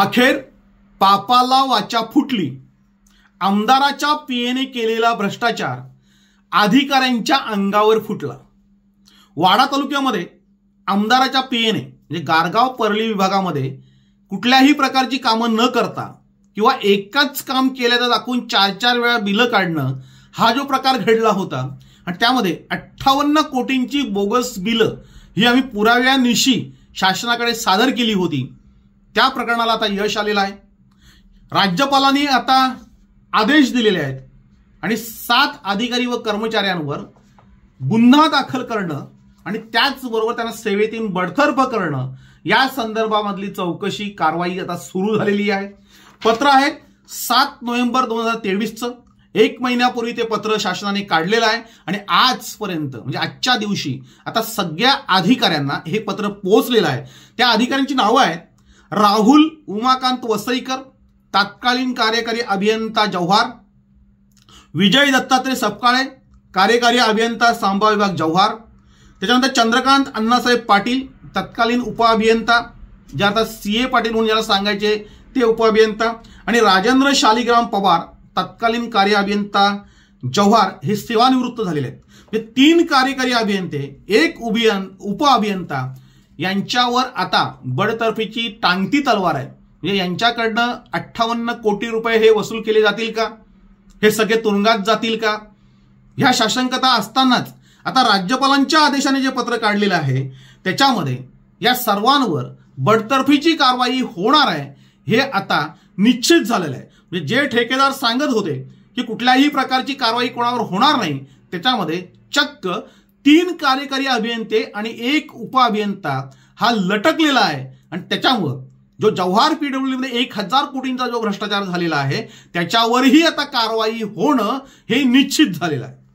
अखेर पापाला वाचा फुटली आमदाराच्या पीएने केलेला भ्रष्टाचार अधिकाऱ्यांच्या अंगावर फुटला वाडा तालुक्यामध्ये आमदाराच्या पीएने म्हणजे गारगाव परली विभागामध्ये कुठल्याही प्रकारची कामं न करता किंवा एकाच काम केल्याचं दाखवून चार चार वेळा बिलं काढणं हा जो प्रकार घडला होता आणि त्यामध्ये अठ्ठावन्न कोटींची बोगस बिलं ही आम्ही पुराव्यानिशी शासनाकडे सादर केली होती त्या प्रकरणाला आता यश आलेलं आहे राज्यपालांनी आता आदेश दिलेले आहेत आणि सात अधिकारी व कर्मचाऱ्यांवर गुन्हा दाखल करणं आणि त्याचबरोबर त्यांना सेवेतून बडतर्फ करणं या संदर्भामधली चौकशी कारवाई आता सुरू झालेली आहे पत्र आहे सात नोव्हेंबर दोन हजार तेवीसचं एक महिन्यापूर्वी ते पत्र शासनाने काढलेलं आहे आणि आजपर्यंत म्हणजे आजच्या दिवशी आता सगळ्या अधिकाऱ्यांना हे पत्र पोहोचलेलं आहे त्या अधिकाऱ्यांची नावं आहेत राहुल उमाकांत वसईकर तात्कालीन कार्यकारी अभियंता जव्हार विजय दत्तात्रय सपकाळे कार्यकारी अभियंता सांबा विभाग जव्हार त्याच्यानंतर चंद्रकांत अण्णासाहेब पाटील तत्कालीन उपअभियंता जे आता सी ए पाटील म्हणून ज्याला सांगायचे ते उपअभियंता आणि राजेंद्र शालिग्राम पवार तत्कालीन कार्य अभियंता जव्हार हे सेवानिवृत्त झालेले आहेत म्हणजे तीन कार्यकारी अभियंते एक उभियन उप अभियंता यांच्यावर आता बडतर्फीची टांगती तलवार आहे म्हणजे यांच्याकडनं अठ्ठावन्न कोटी रुपये हे वसूल केले जातील का हे सगळे तुरुंगात जातील का ह्या शासनकता असतानाच आता राज्यपालांच्या आदेशाने जे पत्र काढलेलं आहे त्याच्यामध्ये या सर्वांवर बडतर्फीची कारवाई होणार आहे हे आता निश्चित झालेलं आहे म्हणजे जे ठेकेदार सांगत होते की कुठल्याही प्रकारची कारवाई कोणावर होणार नाही त्याच्यामध्ये चक्क तीन कार्यकारी अभियंते आणि एक उपअभियंता हा लटकलेला आहे आणि त्याच्यामुळं जो जव्हार मध्ये एक हजार कोटींचा जो भ्रष्टाचार झालेला आहे त्याच्यावरही आता कारवाई होणं हे निश्चित झालेलं आहे